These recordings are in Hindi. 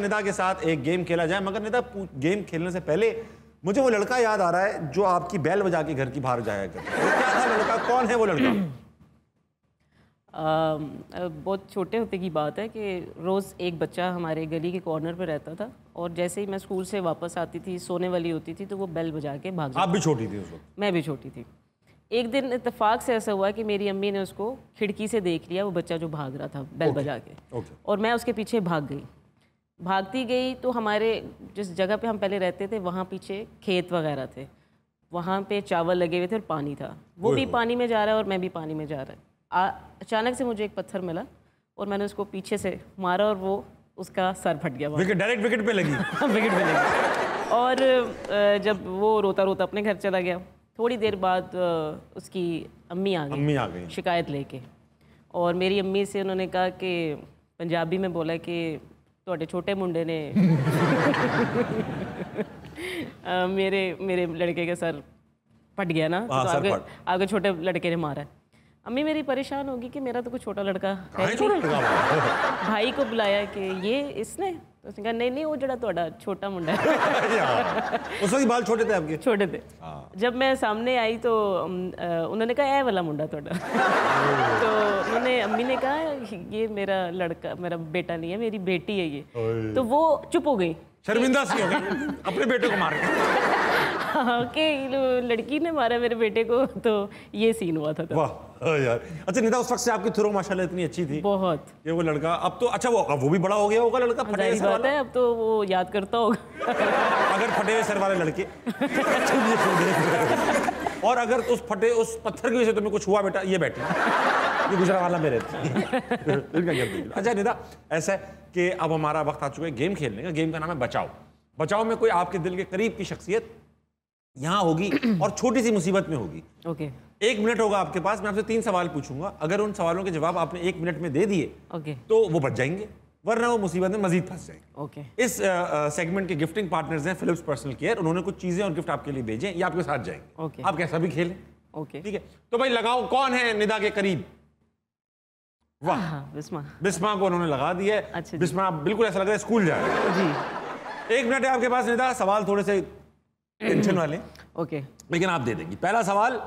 निदा के साथ एक गेम खेला जाए मगर निदा गेम खेलने से पहले मुझे वो लड़का याद आ रहा है जो आपकी बैल बजा के घर की बाहर जाया कर क्या था लड़का कौन है वो लड़का आ, बहुत छोटे होते की बात है कि रोज़ एक बच्चा हमारे गली के कॉर्नर पर रहता था और जैसे ही मैं स्कूल से वापस आती थी सोने वाली होती थी तो वो बेल बजा के भाग आप भी छोटी थी उसको मैं भी छोटी थी एक दिन इतफाक से ऐसा हुआ कि मेरी अम्मी ने उसको खिड़की से देख लिया वो बच्चा जो भाग रहा था बेल okay. बजा के okay. और मैं उसके पीछे भाग गई भागती गई तो हमारे जिस जगह पे हम पहले रहते थे वहाँ पीछे खेत वगैरह थे वहाँ पे चावल लगे हुए थे और पानी था वो भी पानी में जा रहा है और मैं भी पानी में जा रहा है अचानक से मुझे एक पत्थर मिला और मैंने उसको पीछे से मारा और वो उसका सर फट गया विकेट डायरेक्ट विकेट पे लगी हाँ, विकेट पे लगी और जब वो रोता रोता अपने घर चला गया थोड़ी देर बाद उसकी अम्मी आ गई अम्मी आ गई शिकायत लेके और मेरी अम्मी से उन्होंने कहा कि पंजाबी में बोला कि ਤੁਹਾਡੇ ਛੋਟੇ ਮੁੰਡੇ ਨੇ मेरे मेरे लड़के का सर पट गया ना तो आगे आपके छोटे लड़के ने मारा है अम्मी मेरी परेशान होगी कि मेरा तो कुछ छोटा लड़का है भाई को बुलाया कि ये इसने तो उसने कहा नहीं नहीं वो जरा थोड़ा छोटा मुंडा उस वक्त बाल छोटे थे आपके छोटे थे हाँ। जब मैं सामने आई तो उन्होंने कहा ए वाला मुंडा थोड़ा तो उन्होंने अम्मी ने कहा ये मेरा लड़का मेरा बेटा नहीं है मेरी बेटी है ये तो वो चुप हो गई शर्मिंदा सी हो गई अपने बेटे को मार हाँ, कि लड़की ने मारा मेरे बेटे को तो ये सीन हुआ था वाह यार अच्छा निदा उस वक्त से आपकी थ्रो माशाल्लाह इतनी अच्छी थी बहुत ये वो लड़का अब तो अच्छा वो अब वो भी बड़ा हो गया होगा लड़का हाँ, फटे हुए वाला है अब तो वो याद करता होगा अगर फटे हुए सर वाले लड़के और अगर उस फटे उस पत्थर की वजह से तुम्हें कुछ हुआ बेटा ये बैठे ये गुजरा वाला में अच्छा निदा ऐसा है कि अब हमारा वक्त आ चुका है गेम खेलने का गेम का नाम है बचाओ बचाओ में कोई आपके दिल के करीब की शख्सियत यहाँ होगी और छोटी सी मुसीबत में होगी ओके okay. एक मिनट होगा आपके पास मैं आपसे तीन सवाल पूछूंगा अगर उन सवालों के जवाब आपने एक मिनट में दे दिए okay. तो वो बच जाएंगे वरना वो मुसीबत में मजीद फंस जाएंगे okay. इस सेगमेंट के गिफ्टिंग पार्टनर्स हैं फिलिप्स पर्सनल केयर उन्होंने कुछ चीजें और गिफ्ट आपके लिए भेजे या आपके साथ जाएंगे okay. आप कैसा भी खेलें ओके ठीक है तो भाई लगाओ कौन है निदा के करीब वाह हाँ, बिस्मा बिस्मा को उन्होंने लगा दिया है अच्छा बिस्मा बिल्कुल ऐसा लग रहा है स्कूल जा रहे हैं जी एक मिनट है आपके पास निदा सवाल थोड़े से टेंशन mm-hmm. वाले ओके लेकिन आप दे देंगे पहला सवाल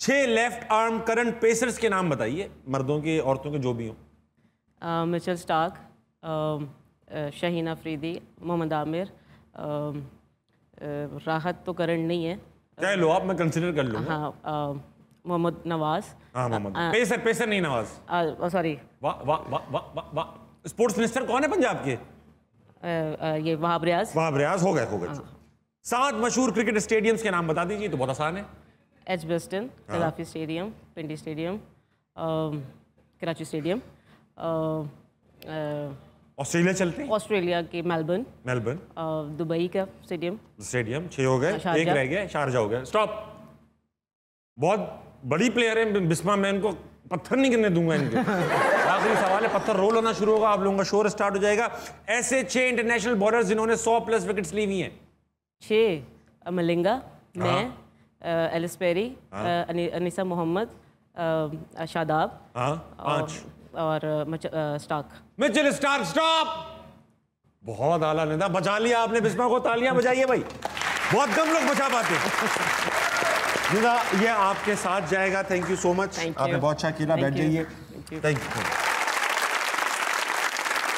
छह लेफ्ट आर्म करंट पेसर्स के नाम बताइए मर्दों के औरतों के जो भी हो मिचल स्टार्क शहीन अफरीदी मोहम्मद आमिर राहत तो करंट नहीं है कह लो आप मैं कंसीडर कर लूंगा हाँ मोहम्मद um, नवाज हाँ मोहम्मद पेसर पेसर नहीं नवाज सॉरी uh, oh, वाह वाह वाह वाह वाह स्पोर्ट्स मिनिस्टर कौन है पंजाब के uh, uh, ये वहाब रियाज वहाब रियाज हो गए हो गए हाँ। सात मशहूर क्रिकेट स्टेडियम्स के नाम बता दीजिए तो बहुत आसान है एच बेस्टन कलाफी हाँ। Stadium Pindi stadium Karachi stadium Australia चलते हैं ऑस्ट्रेलिया के मेलबर्न मेलबर्न दुबई का स्टेडियम स्टेडियम छह हो गए एक रह गया शारजा हो गया स्टॉप बहुत बड़ी प्लेयर है बिस्मा मैं इनको पत्थर नहीं गिरने दूंगा इनके आखिरी सवाल है पत्थर रोल होना शुरू होगा आप लोगों का शोर स्टार्ट हो जाएगा ऐसे छह इंटरनेशनल बॉलर जिन्होंने सौ प्लस विकेट्स ली हुई हैं छः मलिंगा हाँ। मैं एलिस पेरी हाँ। अनिसा मोहम्मद शादाब हाँ, और, मिचेल स्टार्क स्टॉप बहुत आला निंदा बचा लिया आपने बिस्मा को तालियां बजाइए भाई बहुत कम लोग बचा पाते ये आपके साथ जाएगा थैंक यू सो मच आपने बहुत अच्छा खेला बैठ जाइए थैंक यू